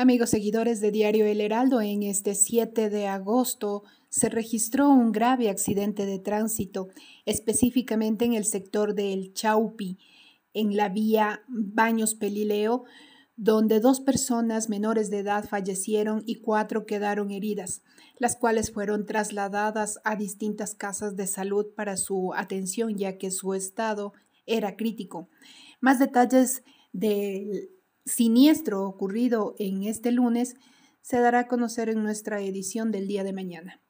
Amigos seguidores de Diario El Heraldo, en este 7 de agosto se registró un grave accidente de tránsito, específicamente en el sector del Chaupi, en la vía Baños Pelileo, donde dos personas menores de edad fallecieron y cuatro quedaron heridas, las cuales fueron trasladadas a distintas casas de salud para su atención, ya que su estado era crítico. Más detalles del siniestro ocurrido en este lunes se dará a conocer en nuestra edición del día de mañana.